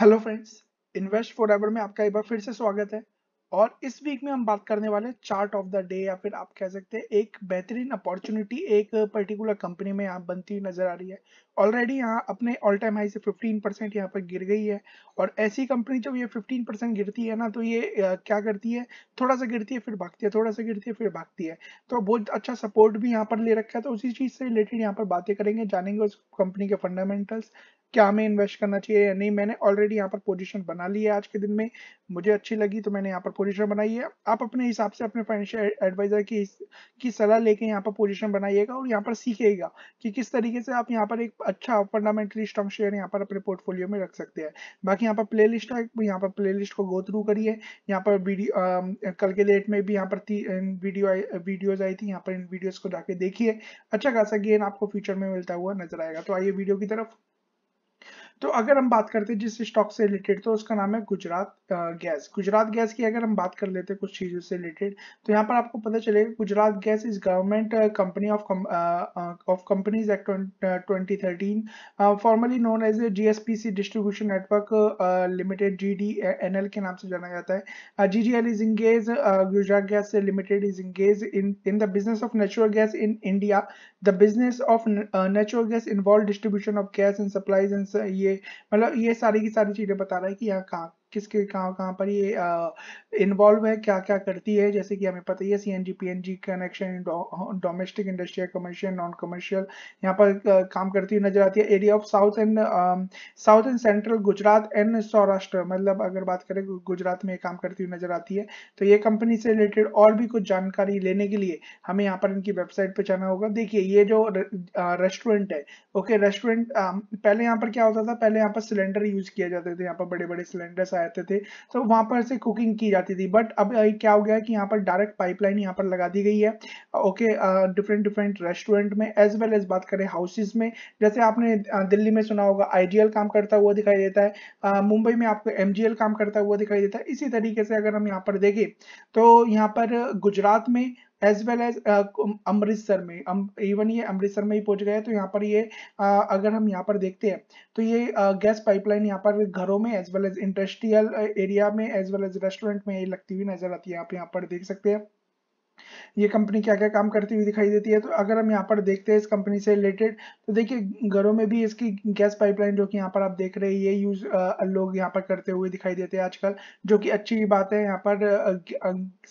hello friends invest forever में आपका एक बार फिर से स्वागत है और इस वीक में हम बात करने वाले चार्ट ऑफ द डे या फिर आप कह सकते हैं एक बेहतरीन अपॉर्चुनिटी एक पर्टिकुलर कंपनी में यहाँ बनती हुई नजर आ रही है ऑलरेडी यहाँ अपने ऑल टाइम हाई से 15 परसेंट यहाँ पर गिर गई है और ऐसी कंपनी जब ये 15 परसेंट गिरती है ना तो ये क्या करती है थोड़ा सा गिरती है फिर भागती है थोड़ा सा गिरती है फिर भागती है तो बहुत अच्छा सपोर्ट भी यहाँ पर ले रखा है तो उसी चीज से रिलेटेड यहाँ पर बातें करेंगे जानेंगे उस कंपनी के फंडामेंटल्स क्या हमें इन्वेस्ट करना चाहिए या नहीं मैंने ऑलरेडी यहाँ पर पोजीशन बना ली है आज के दिन में मुझे अच्छी लगी तो मैंने यहाँ पर पोजीशन बनाई है आप अपने हिसाब से अपने फाइनेंशियल एडवाइजर की की सलाह लेके यहाँ पर पोजीशन बनाइएगा और यहाँ पर सीखेगा कि किस तरीके से आप यहाँ पर एक अच्छा फंडामेंटली स्ट्रॉन्ग शेयर यहाँ पर अपने पोर्टफोलियो में रख सकते हैं बाकी यहाँ पर प्ले लिस्ट है यहाँ पर प्ले लिस्ट को गो थ्रू करिए यहाँ पर वीडियो कल के डेट में भी यहाँ पर वीडियो वीडियोज आई थी यहाँ पर इन वीडियोज को जाके देखिए अच्छा खासा गेन आपको फ्यूचर में मिलता हुआ नजर आएगा तो आइए वीडियो की तरफ तो अगर हम बात करते हैं जिस स्टॉक से रिलेटेड तो उसका नाम है गुजरात गैस गुजरात गैस की अगर हम बात कर लेते हैं कुछ चीज़ों से रिलेटेड तो यहाँ पर आपको पता चलेगा Gujarat gas is government company of of companies act twenty thirteen formally known as GSPC distribution network limited G D N L के नाम से जाना जाता है G G L is engage Gujarat gas limited is engage in in the business of natural gas in India the business of natural gas involve distribution of gas and supplies and ये मतलब ये सारी की सारी चीज़ें बता रहा है कि यहाँ कहाँ किसके कहाँ कहाँ पर ये इन्वॉल्व है क्या क्या करती है जैसे कि हमें पता ही है C N G P N G connection domestic industrial commercial non commercial यहाँ पर काम करती हुई नजर आती है area of south and south and central Gujarat and Saurashtra मतलब अगर बात करें गुजरात में काम करती हुई नजर आती है तो ये कंपनी से रिलेटेड और भी कुछ जानकारी लेने के लिए हमें यहाँ पर इनकी वेबसाइट पर जाना होगा देखिए ये जो रेस्टोरेंट है ओके रेस्टोरेंट पहले यहाँ पर क्या होता था पहले यहाँ पर सिलेंडर यूज किया जाते थे यहाँ पर बड़े बड़े सिलेंडर्स रहते थे तो वहाँ पर से कुकिंग की जाती थी बट अब क्या हो गया कि यहाँ पर डायरेक्ट पाइपलाइन यहाँ पर लगा दी गई है ओके डिफरेंट डिफरेंट रेस्टोरेंट में एज वेल एज बात करें हाउसेज में जैसे आपने दिल्ली में सुना होगा आईजीएल काम करता हुआ दिखाई देता है मुंबई में आपको एम काम करता हुआ दिखाई देता है इसी तरीके से अगर हम यहाँ पर देखें तो यहाँ पर गुजरात में एज वेल एज अमृतसर में इवन um, ये अमृतसर में ही पहुंच गया तो यहाँ पर ये uh, अगर हम यहाँ पर देखते हैं तो ये गैस पाइपलाइन यहाँ पर घरों में as well as industrial area में एज वेल एज रेस्टोरेंट में ये लगती हुई नजर आती है आप यहाँ पर देख सकते हैं ये कंपनी क्या क्या काम करती हुई दिखाई देती है तो अगर हम यहाँ पर देखते हैं इस कंपनी से रिलेटेड तो देखिए घरों में भी इसकी गैस पाइपलाइन जो कि यहाँ पर आप देख रहे हैं ये यूज लोग यहाँ पर करते हुए दिखाई देते हैं आजकल जो कि अच्छी बात है यहाँ पर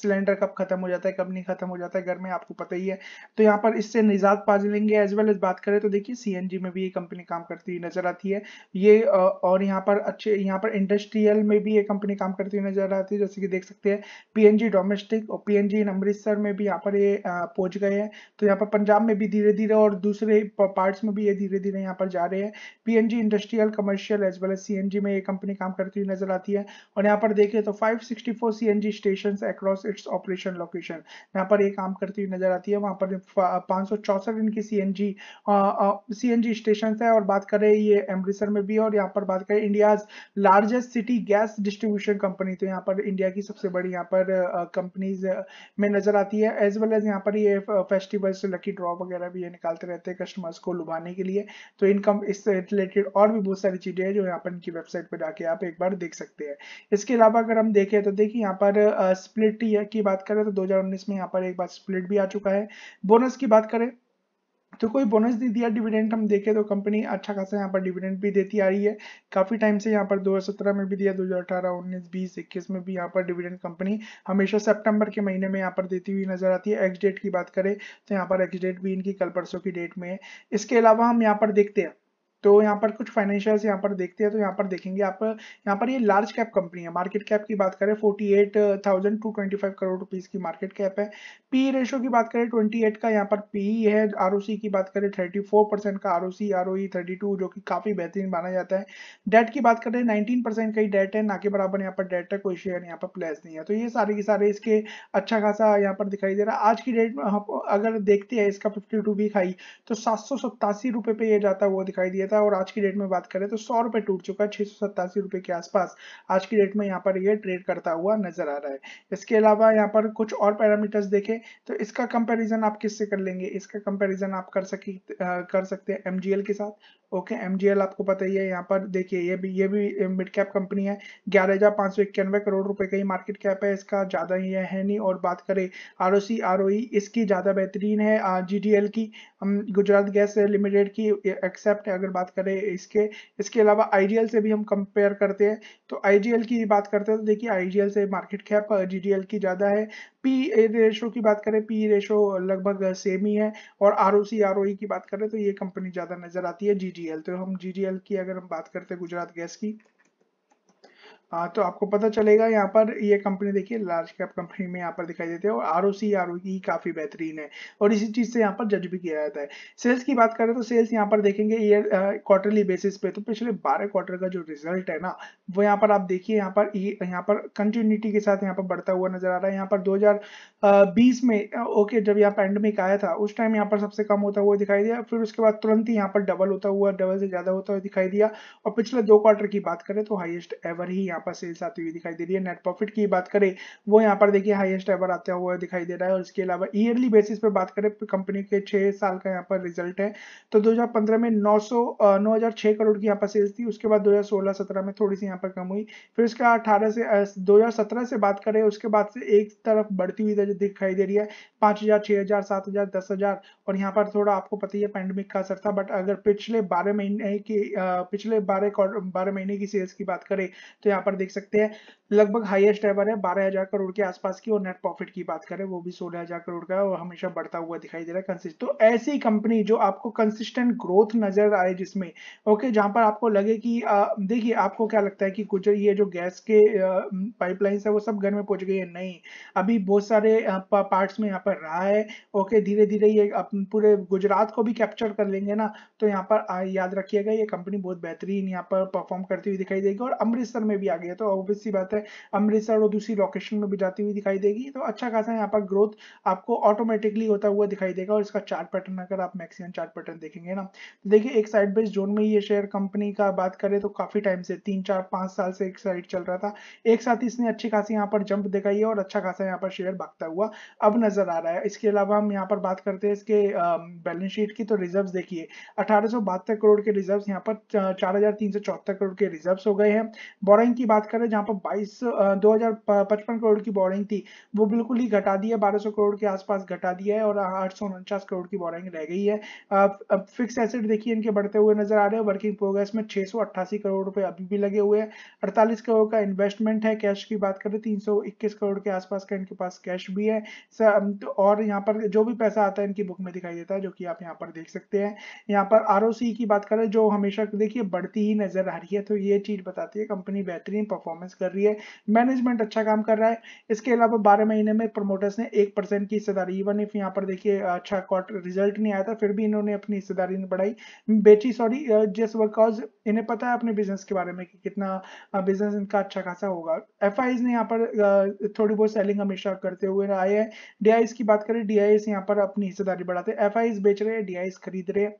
सिलेंडर कब खत्म हो जाता है कब नहीं खत्म हो जाता है घर में आपको पता ही है तो यहाँ पर इससे निजात पा लेंगे एज वेल एज बात करें तो देखिये सी में भी ये कंपनी काम करती हुई नजर आती है ये और यहाँ पर अच्छे यहाँ पर इंडस्ट्रियल में भी ये कंपनी काम करती हुई नजर आती है जैसे कि देख सकते हैं पीएनजी डोमेस्टिक और पी अमृतसर उत्तर में भी यहाँ पर ये पहुंच गए हैं तो यहाँ पर पंजाब में भी धीरे धीरे और दूसरे पार्ट्स में भी ये धीरे धीरे यहाँ पर जा रहे हैं PNG industrial commercial as well as C में ये कंपनी काम करती हुई नजर आती है और यहाँ पर देखिए तो 564 CNG stations across its operation location यहाँ पर ये काम करती हुई नजर आती है वहाँ पर पाँच इनकी सीएनजी सीएनजी स्टेशन है और बात करें ये अमृतसर में भी और यहाँ पर बात करें India's largest city gas distribution company तो यहाँ पर इंडिया की सबसे बड़ी यहाँ पर कंपनीज में नजर आती आती है एज वेल एज यहाँ पर ये फेस्टिवल uh, से लकी ड्रॉ वगैरह भी ये निकालते रहते हैं कस्टमर्स को लुभाने के लिए तो इनकम इससे रिलेटेड और भी बहुत सारी चीज़ें हैं जो यहाँ पर इनकी वेबसाइट पर जाके आप एक बार देख सकते हैं इसके अलावा अगर हम देखें तो देखिए यहाँ पर स्प्लिट uh, की बात करें तो दो में यहाँ पर एक बार स्प्लिट भी आ चुका है बोनस की बात करें तो कोई बोनस नहीं दिया डिविडेंड हम देखें तो कंपनी अच्छा खासा यहाँ पर डिविडेंड भी देती आ रही है काफ़ी टाइम से यहाँ पर 2017 में भी दिया 2018, 19, 20, 21 में भी यहाँ पर डिविडेंड कंपनी हमेशा सितंबर के महीने में यहाँ पर देती हुई नजर आती है एक्स डेट की बात करें तो यहाँ पर एक्स डेट भी इनकी कल परसों की डेट में है इसके अलावा हम यहाँ पर देखते हैं तो यहाँ पर कुछ फाइनेंशियल्स यहाँ पर देखते हैं तो यहाँ पर देखेंगे आप यहाँ पर ये लार्ज कैप कंपनी है मार्केट कैप की बात करें 48,225 करोड़ रुपीस की मार्केट कैप है पी रेशो की बात करें 28 का यहाँ पर पीई है आर की बात करें 34 परसेंट का आर ओ सी आर जो कि काफ़ी बेहतरीन माना जाता है डेट की बात करें नाइनटीन परसेंट का ही डेट है ना के बराबर यहाँ पर डेट है कोई शेयर यहाँ पर प्लेस नहीं है तो ये सारे के सारे इसके अच्छा खासा यहाँ पर दिखाई दे रहा है आज की डेट में अगर देखते हैं इसका फिफ्टी वीक हाई तो सात सौ पे ये जाता हुआ दिखाई दिया था और आज की डेट में बात करें तो सौ रुपए टूट चुका है छह रुपए के आसपास आज की डेट में यहाँ पर यह ट्रेड करता हुआ नजर आ रहा है इसके अलावा यहाँ पर कुछ और पैरामीटर्स देखें तो इसका कंपेरिजन आप किससे कर लेंगे इसका कंपेरिजन आप कर सके कर सकते हैं एमजीएल के साथ ओके okay, एम आपको पता ही है यहाँ पर देखिए ये भी ये भी मिड कैप कंपनी है ग्यारह हजार पाँच सौ इक्यानवे करोड़ रुपए का ही मार्केट कैप है इसका ज़्यादा ही है नहीं और बात करें आर ओ e, इसकी ज़्यादा बेहतरीन है जी की गुजरात गैस लिमिटेड की एक्सेप्ट अगर बात करें इसके इसके अलावा आई से भी हम कंपेयर करते हैं तो आई की बात करते हैं तो देखिए आई से मार्केट कैप जी की ज़्यादा है पी रेशो की बात करें पी रेशो लगभग सेम ही है और R O C R O की बात करें तो ये कंपनी ज़्यादा नज़र आती है जी तो हम जी की अगर हम बात करते हैं गुजरात गैस की आ, तो आपको पता चलेगा यहाँ पर ये कंपनी देखिए लार्ज कैप कंपनी में यहाँ पर दिखाई देते हैं और R O C R O ई काफ़ी बेहतरीन है और इसी चीज़ से यहाँ पर जज भी किया जाता है सेल्स की बात करें तो सेल्स यहाँ पर देखेंगे ईयर क्वार्टरली बेसिस पे तो पिछले बारह क्वार्टर का जो रिजल्ट है ना वो यहाँ पर आप देखिए यहाँ पर यहाँ पर कंटिन्यूटी के साथ यहाँ पर बढ़ता हुआ नजर आ रहा है यहाँ पर दो बीस में ओके जब यहाँ पैंडमिक आया था उस टाइम यहाँ पर सबसे कम होता हुआ दिखाई दिया फिर उसके बाद तुरंत ही यहाँ पर डबल होता हुआ डबल से ज़्यादा होता हुआ दिखाई दिया और पिछले दो क्वार्टर की बात करें तो हाइएस्ट एवर ही यहाँ पर सेल्स आती हुई दिखाई दे रही है नेट प्रॉफिट की बात करें वो यहाँ पर देखिए हाईएस्ट एवर आता हुआ दिखाई दे रहा है और इसके अलावा ईयरली बेसिस पे बात करें कंपनी के छह साल का यहाँ पर रिजल्ट है तो 2015 में 900 सौ करोड़ की यहाँ पर सेल्स थी उसके बाद दो हजार में थोड़ी सी यहाँ पर कम हुई फिर उसके 18 से दो से बात करें उसके बाद से एक तरफ बढ़ती हुई दिखाई दे रही है पांच हजार छह हजार सात हजार दस हजार और यहाँ पर थोड़ा आपको पता ही है पैंडमिक का असर था बट अगर पिछले बारह महीने की पिछले बारह बारह महीने की सेल्स की बात करें तो यहाँ पर देख सकते हैं लगभग हाईएस्ट एवर है बारह हजार करोड़ के आसपास की और नेट प्रॉफिट की बात करें वो भी सोलह हजार करोड़ का है और हमेशा बढ़ता हुआ दिखाई दे रहा है कंसिस्ट तो ऐसी कंपनी जो आपको कंसिस्टेंट ग्रोथ नजर आए जिसमें ओके जहां पर आपको लगे कि देखिए आपको क्या लगता है कि कुछ ये जो गैस के पाइपलाइंस है वो सब घर में पहुंच गई है नहीं अभी बहुत सारे पार्ट्स में यहाँ पर रहा है ओके धीरे धीरे ये पूरे गुजरात को भी कैप्चर कर लेंगे ना तो यहाँ पर याद रखिएगा ये कंपनी बहुत बेहतरीन यहाँ पर परफॉर्म करती हुई दिखाई देगी और अमृतसर में भी आ गया तो ऑब्वियसली बात है है अमृतसर और दूसरी लोकेशन में भी जाती हुई दिखाई देगी तो अच्छा खासा यहाँ पर ग्रोथ आपको ऑटोमेटिकली होता हुआ दिखाई देगा और इसका चार्ट पैटर्न अगर आप मैक्सिमम चार्ट पैटर्न देखेंगे ना तो देखिए एक साइड बेस्ट जोन में ये शेयर कंपनी का बात करें तो काफी टाइम से तीन चार पांच साल से एक साइड चल रहा था एक साथ ही इसने अच्छी खासी यहाँ पर जंप दिखाई है और अच्छा खासा यहाँ पर शेयर भागता हुआ अब नजर आ रहा है इसके अलावा हम यहाँ पर बात करते हैं इसके बैलेंस शीट की तो रिजर्व देखिए अठारह करोड़ के रिजर्व यहाँ पर चार करोड़ के रिजर्व हो गए हैं बोरिंग की बात करें जहाँ पर बाईस बाईस दो हजार पचपन करोड़ की बोरिंग थी वो बिल्कुल ही घटा दी है बारह सौ करोड़ के आसपास घटा दिया है और आठ सौ उनचास करोड़ की बोरिंग रह गई है अब, अब फिक्स एसेट देखिए इनके बढ़ते हुए नजर आ रहे हैं वर्किंग प्रोग्रेस में छह सौ अट्ठासी करोड़ रुपए अभी भी लगे हुए हैं अड़तालीस करोड़ का इन्वेस्टमेंट है कैश की बात करें तीन सौ इक्कीस करोड़ के आसपास का इनके पास कैश भी है तो और यहाँ पर जो भी पैसा आता है इनकी बुक में दिखाई देता है जो कि आप यहाँ पर देख सकते हैं यहाँ पर आर की बात करें जो हमेशा देखिए बढ़ती ही नजर आ रही है तो ये चीज बताती है कंपनी बेहतरीन परफॉर्मेंस कर रही है मैनेजमेंट अच्छा काम कर रहा है इसके अलावा बारह महीने में प्रमोटर्स ने एक परसेंट की हिस्सेदारी इवन इफ यहाँ पर देखिए अच्छा क्वार्टर रिजल्ट नहीं आया था फिर भी इन्होंने अपनी हिस्सेदारी बढ़ाई बेची सॉरी जिस वर्कॉज इन्हें पता है अपने बिजनेस के बारे में कि कितना बिजनेस इनका अच्छा खासा होगा एफ ने यहाँ पर थोड़ी बहुत सेलिंग हमेशा करते हुए आए हैं डी की बात करें डी यहाँ पर अपनी हिस्सेदारी बढ़ाते हैं एफ बेच रहे हैं डी खरीद रहे हैं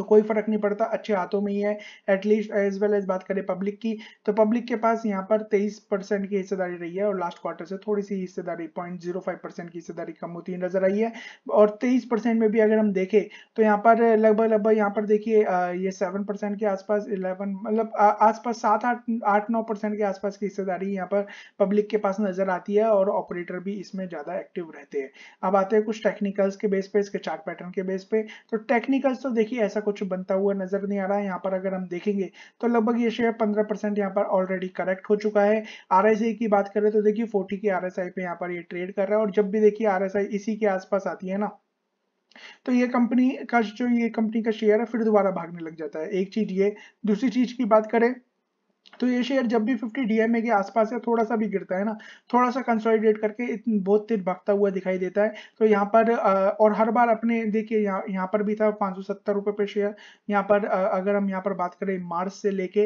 तो कोई फर्क नहीं पड़ता अच्छे हाथों में ही है एटलीस्ट एज वेल एज बात करें पब्लिक की तो पब्लिक के पास यहाँ पर तेईस परसेंट की हिस्सेदारी रही है और लास्ट क्वार्टर से थोड़ी सी हिस्सेदारी पॉइंट जीरो फाइव परसेंट की हिस्सेदारी कम होती नजर आई है और तेईस परसेंट में भी अगर हम देखें तो यहाँ पर लगभग लगभग यहाँ पर देखिए ये सेवन परसेंट के आसपास इलेवन मतलब आसपास सात आठ आठ नौ परसेंट के आसपास की हिस्सेदारी यहाँ पर पब्लिक के पास नजर आती है और ऑपरेटर भी इसमें ज्यादा एक्टिव रहते हैं अब आते हैं कुछ टेक्निकल्स के बेस पे इसके चार्ट पैटर्न के बेस पे तो टेक्निकल्स तो देखिए ऐसा कुछ बनता हुआ नजर नहीं आ रहा है यहाँ पर अगर हम देखेंगे तो लगभग ये शेयर पंद्रह परसेंट यहाँ पर ऑलरेडी करेक्ट हो चुका है आर की बात करें तो देखिए फोर्टी के आर एस पे यहाँ पर ये ट्रेड कर रहा है और जब भी देखिए आर इसी के आसपास आती है ना तो ये कंपनी का जो ये कंपनी का शेयर है फिर दोबारा भागने लग जाता है एक चीज ये दूसरी चीज की बात करें तो ये शेयर जब भी फिफ्टी डीएमए के आसपास है थोड़ा सा भी गिरता है ना थोड़ा सा कंसोलिडेट करके बहुत तेज भागता हुआ दिखाई देता है तो यहाँ पर और हर बार अपने देखिए यहाँ यहाँ पर भी था पाँच सौ पे शेयर यहाँ पर अगर हम यहाँ पर बात करें मार्च से लेके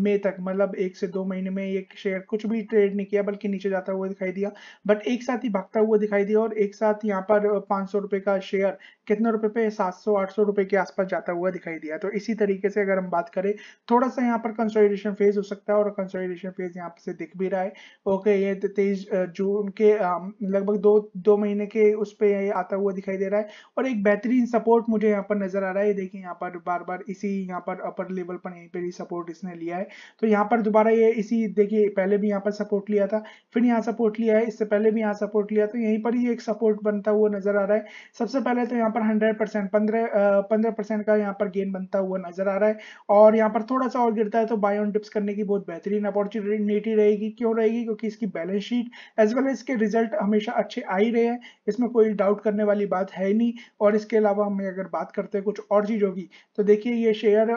मई तक मतलब एक से दो महीने में ये शेयर कुछ भी ट्रेड नहीं किया बल्कि नीचे जाता हुआ दिखाई दिया बट एक साथ ही भागता हुआ दिखाई दिया और एक साथ यहाँ पर पाँच सौ रुपये का शेयर कितने रुपए पे सात सौ आठ सौ रुपए के आसपास जाता हुआ दिखाई दिया तो इसी तरीके से अगर हम बात करें थोड़ा सा यहाँ पर कंसोलिडेशन फेज हो सकता है और कंसोलिडेशन फेज यहाँ पे से दिख भी रहा है ओके ये तेईस जून के लगभग दो दो महीने के उस पर आता हुआ दिखाई दे रहा है और एक बेहतरीन सपोर्ट मुझे यहाँ पर नजर आ रहा है देखिए यहाँ पर बार बार इसी यहाँ पर अपर लेवल पर यहीं पर ही सपोर्ट इसने लिया है तो यहाँ पर दोबारा ये इसी देखिए पहले भी यहाँ पर सपोर्ट लिया था फिर यहाँ सपोर्ट लिया है इससे पहले भी यहाँ सपोर्ट लिया तो यहीं पर ही एक सपोर्ट बनता हुआ नजर आ रहा है सबसे पहले तो यहाँ पर हंड्रेड परसेंट पंद्रह का यहाँ पर गेन बनता हुआ नजर आ रहा है और यहाँ पर थोड़ा सा और गिरता है तो बायोन डिप्स करने करने की बहुत बेहतरीन अपॉर्चुनिटी रहेगी क्यों रहेगी क्योंकि इसकी बैलेंस शीट एज वेल इसके रिजल्ट हमेशा अच्छे आ ही रहे हैं इसमें कोई डाउट करने वाली बात है नहीं और इसके अलावा हमें अगर बात करते हैं कुछ और चीज़ों की तो देखिए ये शेयर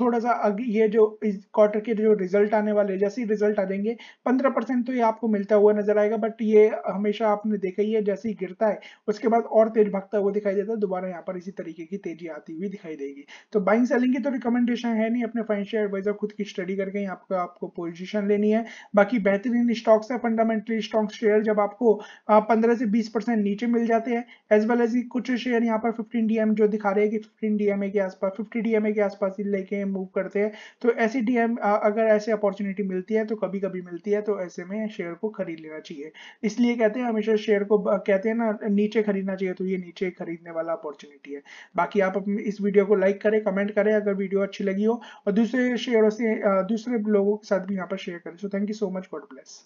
थोड़ा सा ये जो इस क्वार्टर के जो रिजल्ट आने वाले जैसे ही रिजल्ट आ जाएंगे पंद्रह परसेंट तो ये आपको मिलता हुआ नजर आएगा बट ये हमेशा आपने देखा ही है जैसे ही गिरता है उसके बाद और तेज भागता हुआ दिखाई देता है दोबारा यहाँ पर इसी तरीके की तेजी आती हुई दिखाई देगी तो बाइंग सेलिंग की तो रिकमेंडेशन है नहीं अपने फाइनेंशियल एडवाइजर खुद की स्टडी करके यहाँ पर आपको पोजिशन लेनी है बाकी बेहतरीन स्टॉक्स है फंडामेंटली स्ट्रॉन्ग शेयर जब आपको पंद्रह से बीस परसेंट नीचे मिल जाते हैं एज वेल एज कुछ शेयर यहाँ पर फिफ्टीन डीएम जो दिखा रहे हैं कि फिफ्टीन डीएमए के आसपास फिफ्टी डीएमए के आसपास स्किल लेके मूव करते हैं तो ऐसी डीएम अगर ऐसे अपॉर्चुनिटी मिलती है तो कभी कभी मिलती है तो ऐसे में शेयर को खरीद लेना चाहिए इसलिए कहते हैं हमेशा शेयर को कहते हैं ना नीचे खरीदना चाहिए तो ये नीचे खरीदने वाला अपॉर्चुनिटी है बाकी आप इस वीडियो को लाइक करें कमेंट करें अगर वीडियो अच्छी लगी हो और दूसरे शेयरों से दूसरे लोगों के साथ भी यहाँ पर शेयर करें so thank you so much God bless